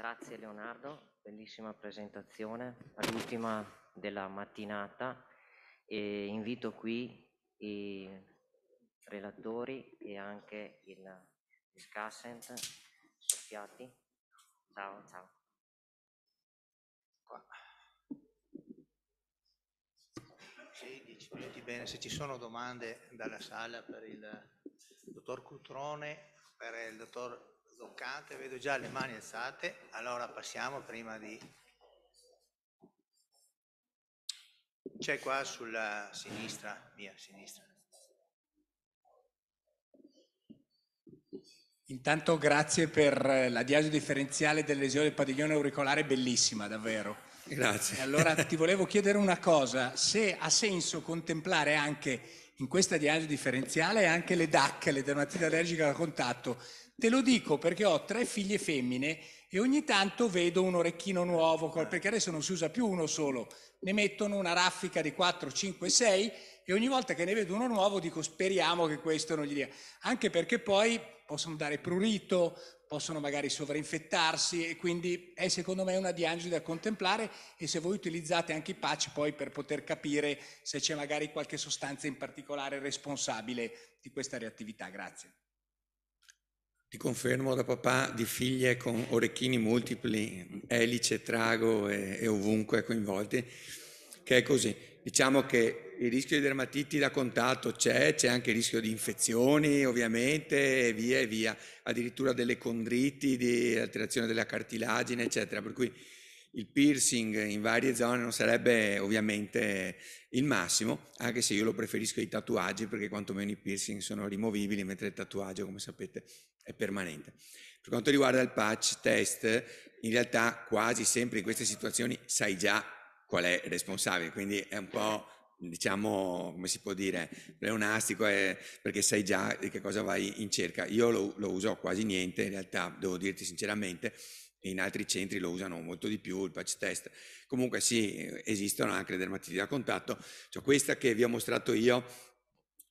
Grazie Leonardo, bellissima presentazione, l'ultima della mattinata e invito qui i relatori e anche il, discussant Cassent Soffiati. Ciao, ciao. Qua. Sì, dieci minuti bene. Se ci sono domande dalla sala per il dottor Cutrone, per il dottor sbloccate, vedo già le mani alzate, allora passiamo prima di... C'è qua sulla sinistra, mia sinistra. Intanto grazie per eh, la diagnosi differenziale delle lesioni del padiglione auricolare, bellissima davvero. Grazie. E allora ti volevo chiedere una cosa, se ha senso contemplare anche in questa diagnosi differenziale anche le DAC, le dermatite allergiche da contatto, Te lo dico perché ho tre figlie femmine e ogni tanto vedo un orecchino nuovo, perché adesso non si usa più uno solo, ne mettono una raffica di 4, 5, 6 e ogni volta che ne vedo uno nuovo dico speriamo che questo non gli dia, anche perché poi possono dare prurito, possono magari sovrainfettarsi e quindi è secondo me una diagnosi da contemplare e se voi utilizzate anche i patch poi per poter capire se c'è magari qualche sostanza in particolare responsabile di questa reattività. Grazie. Ti confermo da papà di figlie con orecchini multipli, elice, trago e, e ovunque coinvolti, che è così. Diciamo che il rischio di dermatiti da contatto c'è, c'è anche il rischio di infezioni ovviamente e via e via, addirittura delle condriti, di alterazione della cartilagine eccetera, per cui il piercing in varie zone non sarebbe ovviamente il massimo, anche se io lo preferisco i tatuaggi perché quantomeno i piercing sono rimovibili, mentre il tatuaggio, come sapete, è permanente. Per quanto riguarda il patch test, in realtà quasi sempre in queste situazioni sai già qual è il responsabile, quindi è un po' diciamo, come si può dire, pleonastico è eh, perché sai già di che cosa vai in cerca. Io lo, lo uso quasi niente, in realtà, devo dirti sinceramente, in altri centri lo usano molto di più, il patch test. Comunque sì, esistono anche le dermatiti da contatto. Cioè, questa che vi ho mostrato io,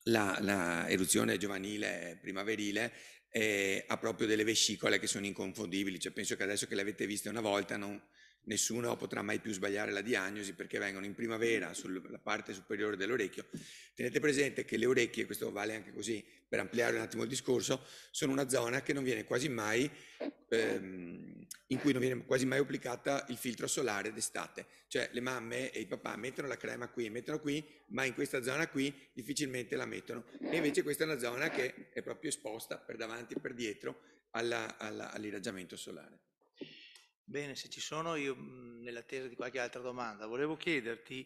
la, la eruzione giovanile primaverile, eh, ha proprio delle vescicole che sono inconfondibili. Cioè, penso che adesso che l'avete vista una volta non, nessuno potrà mai più sbagliare la diagnosi perché vengono in primavera mm. sulla parte superiore dell'orecchio. Tenete presente che le orecchie, questo vale anche così per ampliare un attimo il discorso, sono una zona mai, ehm, in cui non viene quasi mai applicata il filtro solare d'estate. Cioè le mamme e i papà mettono la crema qui e mettono qui, ma in questa zona qui difficilmente la mettono. E invece questa è una zona che è proprio esposta per davanti e per dietro all'irraggiamento solare. Bene, se ci sono io mhmm, nell'attesa di qualche altra domanda, volevo chiederti,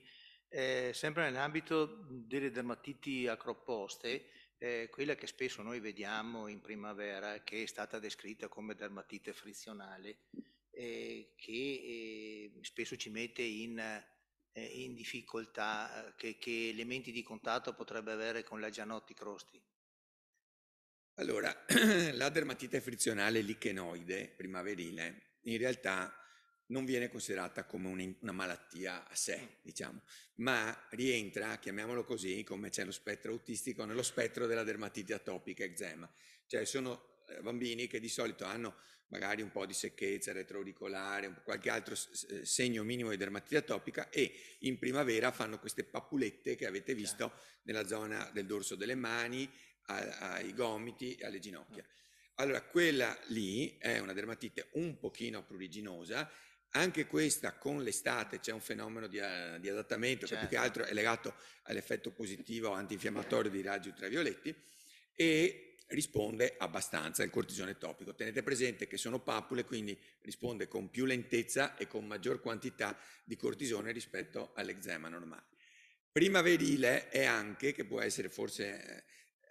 eh, sempre nell'ambito delle dermatiti acroposte, eh, quella che spesso noi vediamo in primavera, che è stata descritta come dermatite frizionale, eh, che eh, spesso ci mette in, eh, in difficoltà, eh, che, che, elementi di contatto potrebbe avere con la Gianotti crosti? Allora, la dermatite frizionale lichenoide primaverile in realtà non viene considerata come un, una malattia a sé, mm. diciamo, ma rientra, chiamiamolo così, come c'è lo spettro autistico, nello spettro della dermatite atopica eczema. Cioè sono eh, bambini che di solito hanno magari un po' di secchezza retroauricolare, qualche altro segno minimo di dermatite atopica e in primavera fanno queste pappulette che avete visto nella zona del dorso delle mani, ai gomiti, e alle ginocchia. Mm. Allora, quella lì è una dermatite un pochino pruriginosa, anche questa con l'estate c'è un fenomeno di, uh, di adattamento certo. che più che certo. altro è legato all'effetto positivo antinfiammatorio di raggi ultravioletti e risponde abbastanza al cortisone topico. Tenete presente che sono papule, quindi risponde con più lentezza e con maggior quantità di cortisone rispetto all'eczema normale. Primaverile è anche, che può essere forse eh,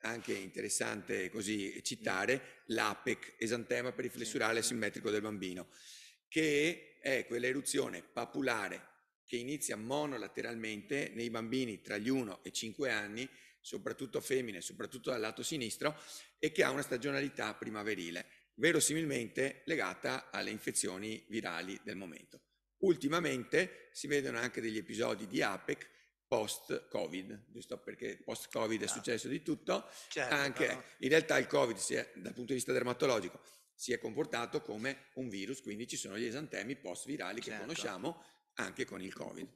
anche interessante così citare mm. l'APEC, esantema periflessurale simmetrico del bambino, che è quell'eruzione papulare che inizia monolateralmente nei bambini tra gli 1 e i 5 anni, soprattutto femmine, soprattutto dal lato sinistro, e che ha una stagionalità primaverile, verosimilmente legata alle infezioni virali del momento. Ultimamente si vedono anche degli episodi di APEC post-Covid, giusto? Perché post-Covid è ah. successo di tutto, certo, anche però... in realtà il Covid è, dal punto di vista dermatologico si è comportato come un virus, quindi ci sono gli esantemi post-virali certo. che conosciamo anche con il Covid.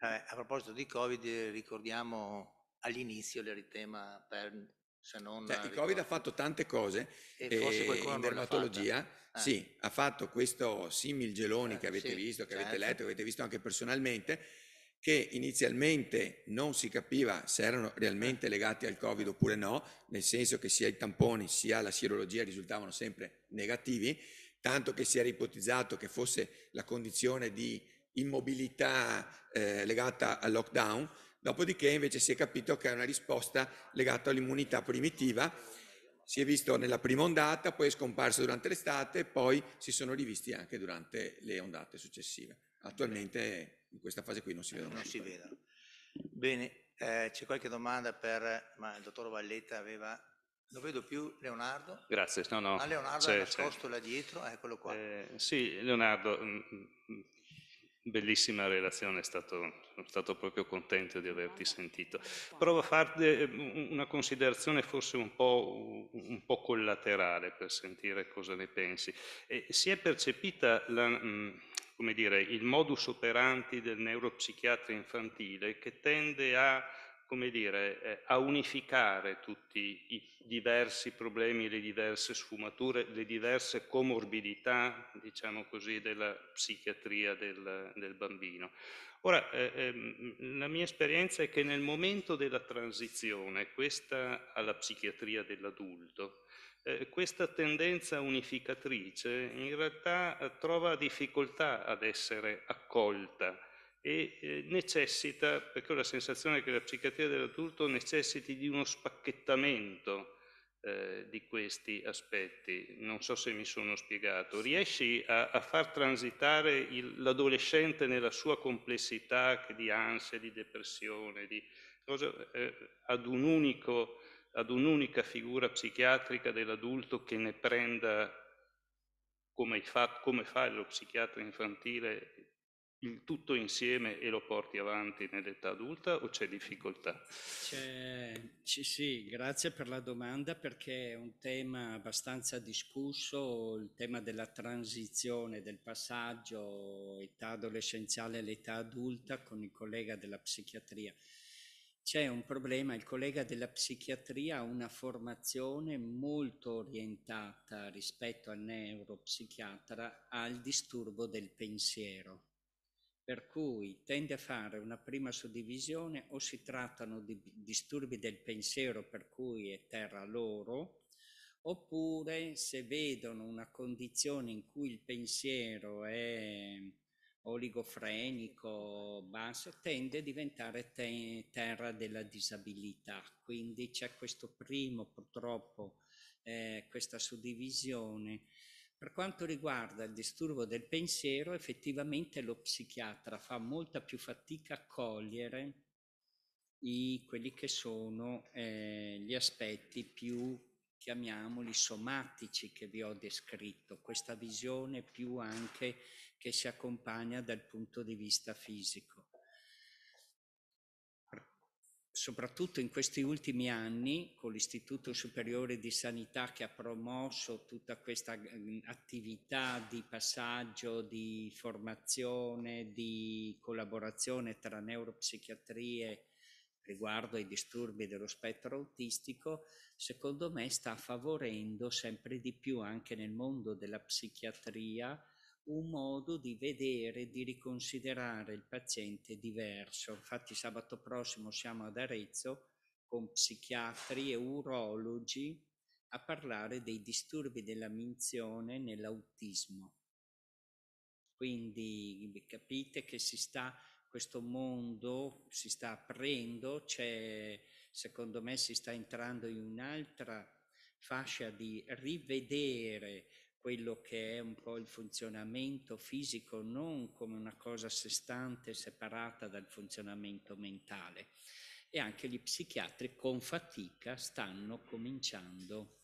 Eh, a proposito di Covid ricordiamo all'inizio l'eritema per se non cioè, il Covid ha fatto tante cose e forse eh, in dermatologia. Eh. Sì, ha fatto questo simil geloni eh, che avete sì, visto, che certo. avete letto, che avete visto anche personalmente che inizialmente non si capiva se erano realmente eh. legati al Covid oppure no, nel senso che sia i tamponi sia la sierologia risultavano sempre negativi, tanto che si era ipotizzato che fosse la condizione di immobilità eh, legata al lockdown, dopodiché invece si è capito che è una risposta legata all'immunità primitiva, si è visto nella prima ondata, poi è scomparso durante l'estate poi si sono rivisti anche durante le ondate successive. Attualmente in questa fase qui non si eh, vedono. Non si vedono. Bene, eh, c'è qualche domanda per... ma il dottor Valletta aveva... Lo vedo più, Leonardo? Grazie, no, no. Ah, Leonardo è nascosto là dietro, eccolo eh, qua. Eh, sì, Leonardo, mm, mm, mm, bellissima relazione, stato, sono stato proprio contento di averti sentito. Provo a farti eh, una considerazione forse un po', un po collaterale per sentire cosa ne pensi. Eh, si è percepita la, come dire, il modus operandi del neuropsichiatra infantile che tende a, dire, eh, a unificare tutti i diversi problemi, le diverse sfumature, le diverse comorbidità, diciamo così, della psichiatria del, del bambino. Ora, eh, ehm, la mia esperienza è che nel momento della transizione, questa alla psichiatria dell'adulto, eh, questa tendenza unificatrice in realtà eh, trova difficoltà ad essere accolta e eh, necessita, perché ho la sensazione che la psichiatria dell'adulto necessiti di uno spacchettamento eh, di questi aspetti. Non so se mi sono spiegato. Riesci a, a far transitare l'adolescente nella sua complessità di ansia, di depressione, di cosa, eh, ad un unico ad un'unica figura psichiatrica dell'adulto che ne prenda, come fa, come fa lo psichiatra infantile, il tutto insieme e lo porti avanti nell'età adulta o c'è difficoltà? C'è, sì, sì, grazie per la domanda perché è un tema abbastanza discusso, il tema della transizione, del passaggio età adolescenziale all'età adulta con il collega della psichiatria c'è un problema, il collega della psichiatria ha una formazione molto orientata rispetto al neuropsichiatra al disturbo del pensiero, per cui tende a fare una prima suddivisione o si trattano di disturbi del pensiero per cui è terra loro, oppure se vedono una condizione in cui il pensiero è oligofrenico, basso, tende a diventare te terra della disabilità. Quindi c'è questo primo, purtroppo, eh, questa suddivisione. Per quanto riguarda il disturbo del pensiero, effettivamente lo psichiatra fa molta più fatica a cogliere i, quelli che sono eh, gli aspetti più chiamiamoli somatici che vi ho descritto, questa visione più anche che si accompagna dal punto di vista fisico. Soprattutto in questi ultimi anni, con l'Istituto Superiore di Sanità che ha promosso tutta questa attività di passaggio, di formazione, di collaborazione tra neuropsichiatrie, riguardo ai disturbi dello spettro autistico, secondo me sta favorendo sempre di più anche nel mondo della psichiatria un modo di vedere, di riconsiderare il paziente diverso. Infatti sabato prossimo siamo ad Arezzo con psichiatri e urologi a parlare dei disturbi della minzione nell'autismo. Quindi capite che si sta questo mondo si sta aprendo, secondo me si sta entrando in un'altra fascia di rivedere quello che è un po' il funzionamento fisico non come una cosa a sé stante separata dal funzionamento mentale e anche gli psichiatri con fatica stanno cominciando a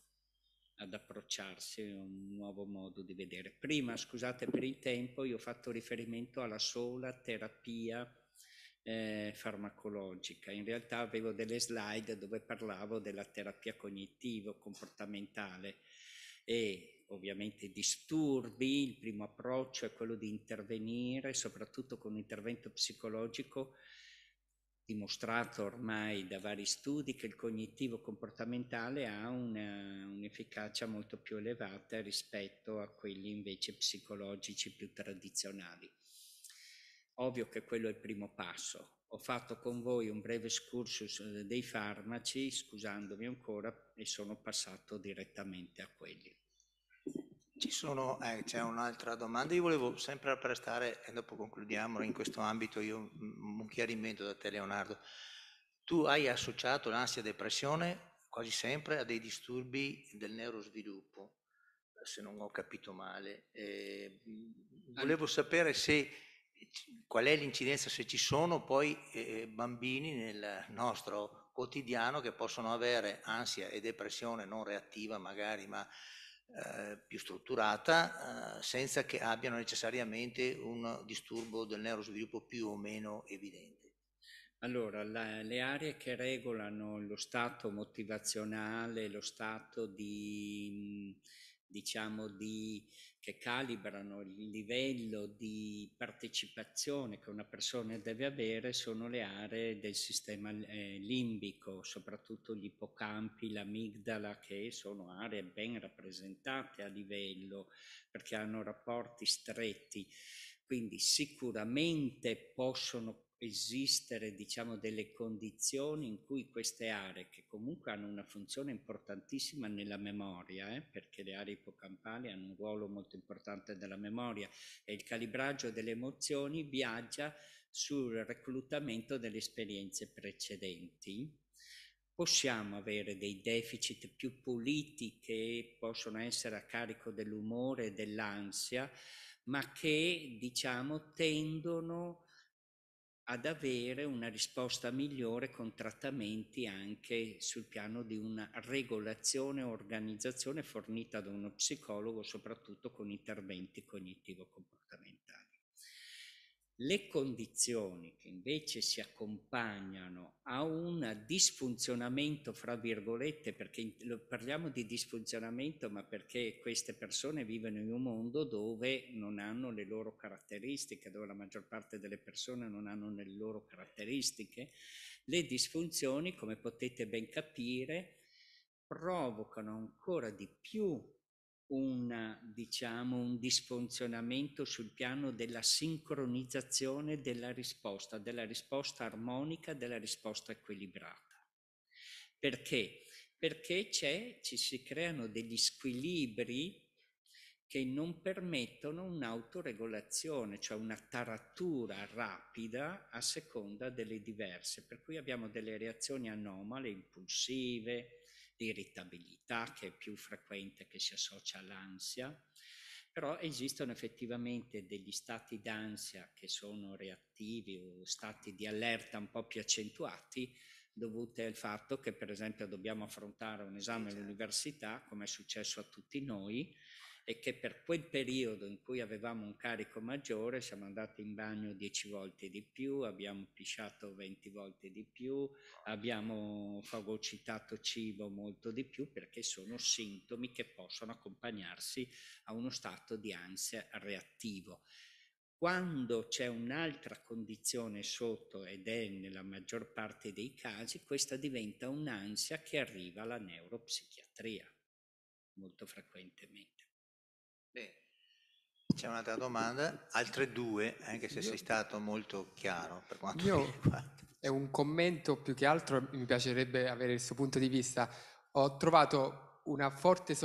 ad approcciarsi a un nuovo modo di vedere. Prima, scusate per il tempo, io ho fatto riferimento alla sola terapia eh, farmacologica. In realtà avevo delle slide dove parlavo della terapia cognitivo-comportamentale e ovviamente disturbi, il primo approccio è quello di intervenire, soprattutto con un intervento psicologico, dimostrato ormai da vari studi che il cognitivo comportamentale ha una, un un'efficacia molto più elevata rispetto a quelli invece psicologici più tradizionali. Ovvio che quello è il primo passo. Ho fatto con voi un breve scursus eh, dei farmaci, scusandomi ancora, e sono passato direttamente a quelli. Eh, c'è un'altra domanda, io volevo sempre prestare, e dopo concludiamo in questo ambito, io, mm, un chiarimento da te Leonardo. Tu hai associato l'ansia e depressione quasi sempre a dei disturbi del neurosviluppo, eh, se non ho capito male. Eh, volevo sapere se, eh, qual è l'incidenza, se ci sono poi eh, bambini nel nostro quotidiano che possono avere ansia e depressione non reattiva magari, ma eh, più strutturata, eh, senza che abbiano necessariamente un disturbo del neurosviluppo più o meno evidente. Allora, la, le aree che regolano lo stato motivazionale, lo stato di, diciamo, di, che calibrano il livello di partecipazione che una persona deve avere sono le aree del sistema eh, limbico, soprattutto gli ipocampi, l'amigdala, che sono aree ben rappresentate a livello perché hanno rapporti stretti. Quindi sicuramente possono esistere diciamo, delle condizioni in cui queste aree, che comunque hanno una funzione importantissima nella memoria, eh, perché le aree ipocampali hanno un ruolo molto importante nella memoria, e il calibraggio delle emozioni viaggia sul reclutamento delle esperienze precedenti. Possiamo avere dei deficit più puliti che possono essere a carico dell'umore e dell'ansia, ma che diciamo tendono ad avere una risposta migliore con trattamenti anche sul piano di una regolazione e organizzazione fornita da uno psicologo, soprattutto con interventi cognitivo-comportamentali le condizioni che invece si accompagnano a un disfunzionamento, fra virgolette, perché parliamo di disfunzionamento, ma perché queste persone vivono in un mondo dove non hanno le loro caratteristiche, dove la maggior parte delle persone non hanno le loro caratteristiche, le disfunzioni, come potete ben capire, provocano ancora di più un, diciamo, un disfunzionamento sul piano della sincronizzazione della risposta, della risposta armonica, della risposta equilibrata. Perché? Perché ci si creano degli squilibri che non permettono un'autoregolazione, cioè una taratura rapida a seconda delle diverse, per cui abbiamo delle reazioni anomale, impulsive, irritabilità che è più frequente che si associa all'ansia, però esistono effettivamente degli stati d'ansia che sono reattivi o stati di allerta un po' più accentuati dovute al fatto che per esempio dobbiamo affrontare un esame certo. all'università, come è successo a tutti noi, e che per quel periodo in cui avevamo un carico maggiore siamo andati in bagno 10 volte di più, abbiamo pisciato 20 volte di più, abbiamo fagocitato cibo molto di più perché sono sintomi che possono accompagnarsi a uno stato di ansia reattivo. Quando c'è un'altra condizione sotto ed è nella maggior parte dei casi, questa diventa un'ansia che arriva alla neuropsichiatria molto frequentemente. Bene, c'è un'altra domanda, altre due, anche se Io... sei stato molto chiaro per quanto Io... È un commento più che altro, mi piacerebbe avere il suo punto di vista. Ho trovato una forte,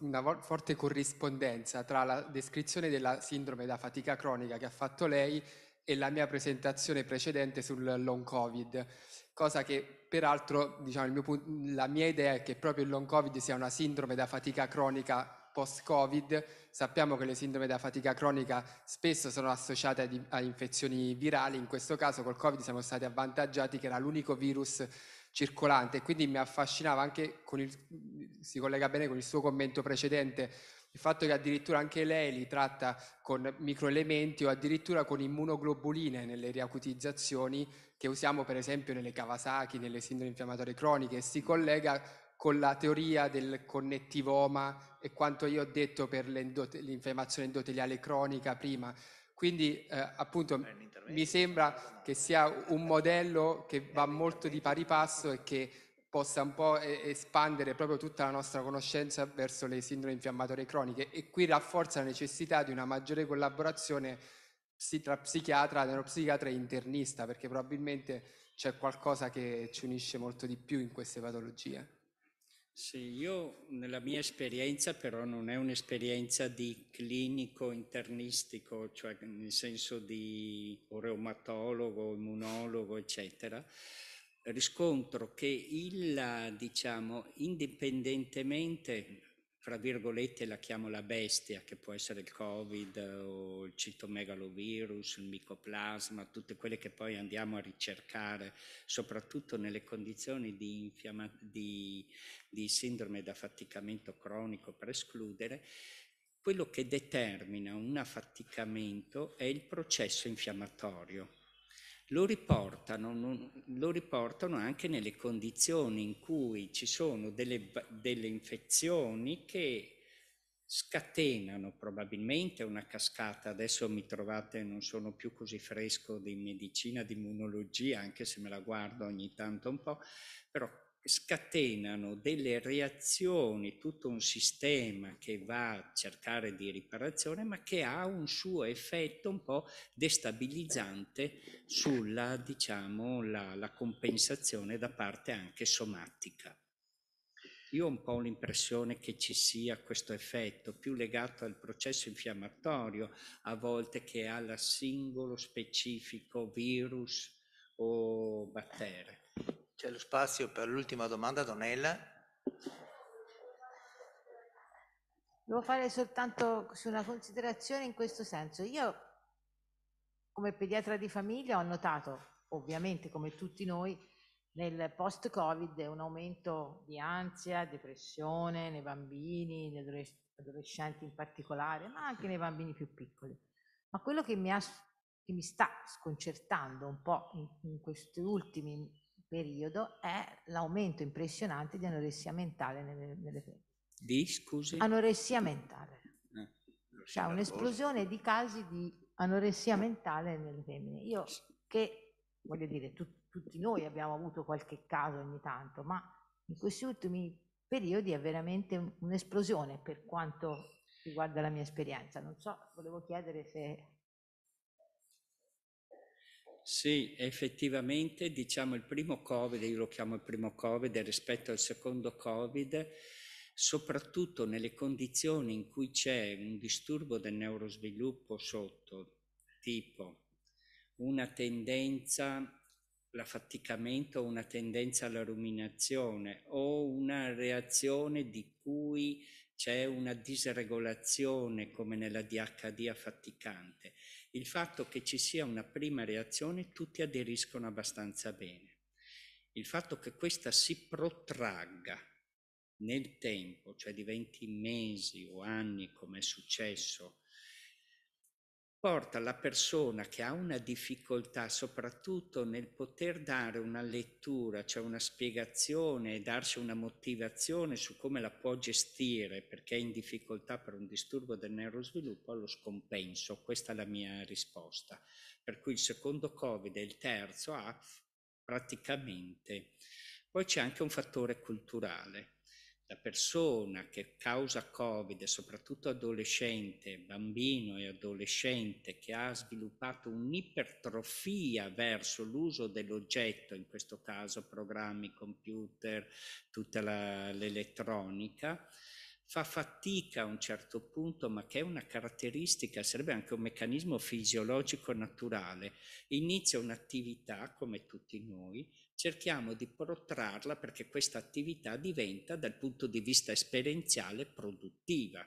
una forte corrispondenza tra la descrizione della sindrome da fatica cronica che ha fatto lei e la mia presentazione precedente sul long covid, cosa che peraltro diciamo, mio, la mia idea è che proprio il long covid sia una sindrome da fatica cronica post-Covid. Sappiamo che le sindrome da fatica cronica spesso sono associate a infezioni virali, in questo caso col Covid siamo stati avvantaggiati che era l'unico virus circolante quindi mi affascinava anche, il, si collega bene con il suo commento precedente, il fatto che addirittura anche lei li tratta con microelementi o addirittura con immunoglobuline nelle riacutizzazioni che usiamo per esempio nelle Kawasaki, nelle sindrome infiammatorie croniche e si collega con la teoria del connettivoma e quanto io ho detto per l'infiammazione endoteliale cronica prima. Quindi eh, appunto mi sembra che sia un modello che va molto di pari passo e che possa un po' espandere proprio tutta la nostra conoscenza verso le sindrome infiammatorie croniche e qui rafforza la necessità di una maggiore collaborazione tra psichiatra, neuropsichiatra e internista perché probabilmente c'è qualcosa che ci unisce molto di più in queste patologie. Sì, io nella mia esperienza però non è un'esperienza di clinico internistico, cioè nel senso di reumatologo, immunologo, eccetera, riscontro che il, diciamo, indipendentemente fra virgolette la chiamo la bestia, che può essere il Covid o il citomegalovirus, il micoplasma, tutte quelle che poi andiamo a ricercare, soprattutto nelle condizioni di, infiamma- di, di sindrome da affaticamento cronico per escludere, quello che determina un affaticamento è il processo infiammatorio lo riportano, lo riportano, anche nelle condizioni in cui ci sono delle, delle infezioni che scatenano probabilmente una cascata. Adesso mi trovate, non sono più così fresco di medicina, di immunologia, anche se me la guardo ogni tanto un po', però scatenano delle reazioni, tutto un sistema che va a cercare di riparazione, ma che ha un suo effetto un po' destabilizzante sulla, diciamo, la, la compensazione da parte anche somatica. Io ho un po' l'impressione che ci sia questo effetto, più legato al processo infiammatorio, a volte che alla singolo specifico virus o batteria. C'è lo spazio per l'ultima domanda, Donella. Devo fare soltanto una considerazione in questo senso. Io, come pediatra di famiglia, ho notato, ovviamente come tutti noi, nel post-Covid un aumento di ansia, depressione nei bambini, negli adolescenti in particolare, ma anche nei bambini più piccoli. Ma quello che mi, ha, che mi sta sconcertando un po' in, in questi ultimi periodo è l'aumento impressionante di anoressia mentale nelle, nelle Di, scusi? Anoressia mentale. Eh, C'è un'esplosione di casi di anoressia mentale nelle femmine. Io che, voglio dire, tu, tutti noi abbiamo avuto qualche caso ogni tanto, ma in questi ultimi periodi è veramente un'esplosione per quanto riguarda la mia esperienza. Non so, volevo chiedere se sì, effettivamente diciamo il primo Covid, io lo chiamo il primo Covid rispetto al secondo Covid, soprattutto nelle condizioni in cui c'è un disturbo del neurosviluppo sotto, tipo una tendenza l'affaticamento, una tendenza alla ruminazione o una reazione di cui c'è una disregolazione come nella DHD affaticante il fatto che ci sia una prima reazione tutti aderiscono abbastanza bene. Il fatto che questa si protragga nel tempo, cioè diventi mesi o anni come è successo porta la persona che ha una difficoltà soprattutto nel poter dare una lettura, cioè una spiegazione, e darsi una motivazione su come la può gestire perché è in difficoltà per un disturbo del neurosviluppo allo scompenso. Questa è la mia risposta. Per cui il secondo Covid e il terzo ha praticamente. Poi c'è anche un fattore culturale la persona che causa Covid, soprattutto adolescente, bambino e adolescente, che ha sviluppato un'ipertrofia verso l'uso dell'oggetto, in questo caso programmi, computer, tutta l'elettronica, fa fatica a un certo punto, ma che è una caratteristica, sarebbe anche un meccanismo fisiologico naturale. Inizia un'attività, come tutti noi, cerchiamo di protrarla perché questa attività diventa, dal punto di vista esperienziale, produttiva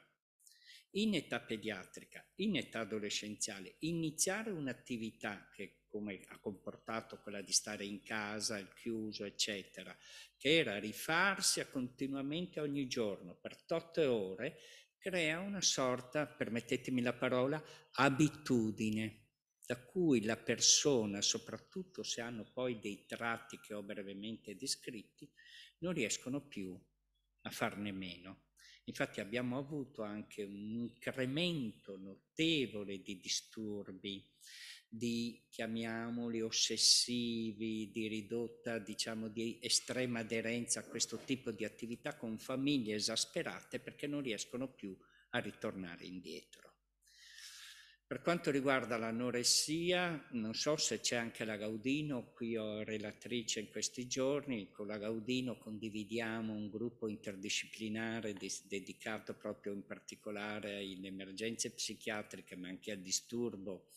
in età pediatrica, in età adolescenziale, iniziare un'attività che come ha comportato quella di stare in casa, il chiuso, eccetera, che era rifarsi continuamente ogni giorno per totte ore, crea una sorta, permettetemi la parola, abitudine da cui la persona, soprattutto se hanno poi dei tratti che ho brevemente descritti, non riescono più a farne meno. Infatti abbiamo avuto anche un incremento notevole di disturbi, di, chiamiamoli, ossessivi, di ridotta, diciamo, di estrema aderenza a questo tipo di attività con famiglie esasperate perché non riescono più a ritornare indietro. Per quanto riguarda l'anoressia, non so se c'è anche la Gaudino, qui ho relatrice in questi giorni, con la Gaudino condividiamo un gruppo interdisciplinare dedicato proprio in particolare alle emergenze psichiatriche, ma anche al disturbo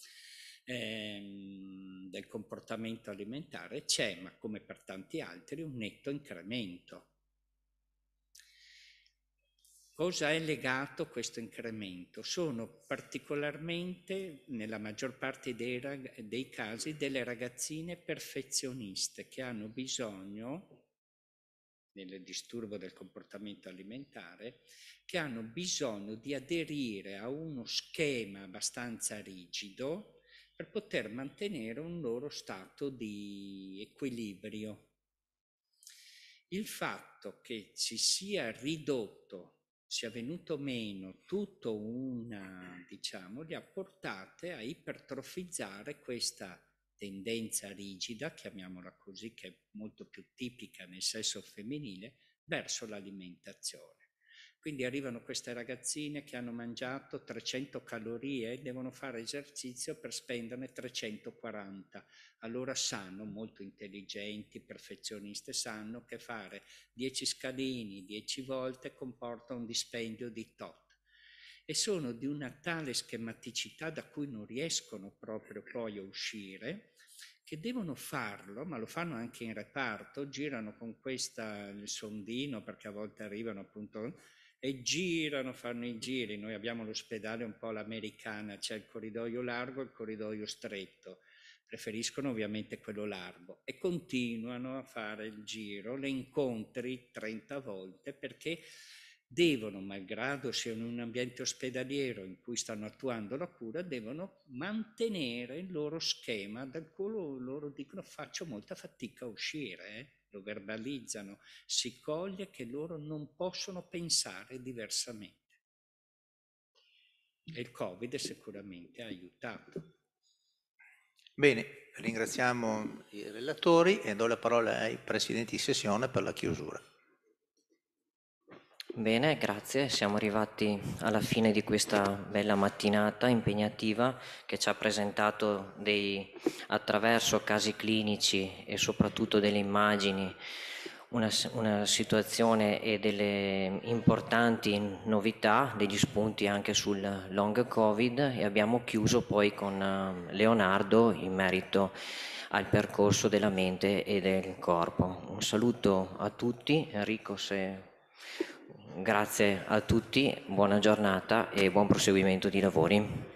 ehm, del comportamento alimentare, c'è, ma come per tanti altri, un netto incremento Cosa è legato a questo incremento? Sono particolarmente, nella maggior parte dei, rag- dei casi, delle ragazzine perfezioniste che hanno bisogno, nel disturbo del comportamento alimentare, che hanno bisogno di aderire a uno schema abbastanza rigido per poter mantenere un loro stato di equilibrio. Il fatto che ci sia ridotto sia venuto meno tutto una, diciamo, li ha portate a ipertrofizzare questa tendenza rigida, chiamiamola così, che è molto più tipica nel sesso femminile, verso l'alimentazione. Quindi arrivano queste ragazzine che hanno mangiato 300 calorie e devono fare esercizio per spenderne 340. Allora sanno, molto intelligenti, perfezioniste, sanno che fare 10 scalini 10 volte comporta un dispendio di tot e sono di una tale schematicità da cui non riescono proprio poi a uscire, che devono farlo, ma lo fanno anche in reparto, girano con questo sondino perché a volte arrivano appunto e girano, fanno i giri. Noi abbiamo l'ospedale un po' l'americana, c'è il corridoio largo e il corridoio stretto. Preferiscono ovviamente quello largo e continuano a fare il giro, le incontri 30 volte perché devono, malgrado siano in un ambiente ospedaliero in cui stanno attuando la cura, devono mantenere il loro schema dal quale loro dicono faccio molta fatica a uscire. Eh? lo verbalizzano, si coglie che loro non possono pensare diversamente. E il Covid sicuramente ha aiutato. Bene, ringraziamo i relatori e do la parola ai presidenti di sessione per la chiusura. Bene, grazie. Siamo arrivati alla fine di questa bella mattinata impegnativa che ci ha presentato dei, attraverso casi clinici e soprattutto delle immagini una, una situazione e delle importanti novità, degli spunti anche sul long covid e abbiamo chiuso poi con eh, Leonardo in merito al percorso della mente e del corpo. Un saluto a tutti, Enrico se Grazie a tutti, buona giornata e buon proseguimento di lavori.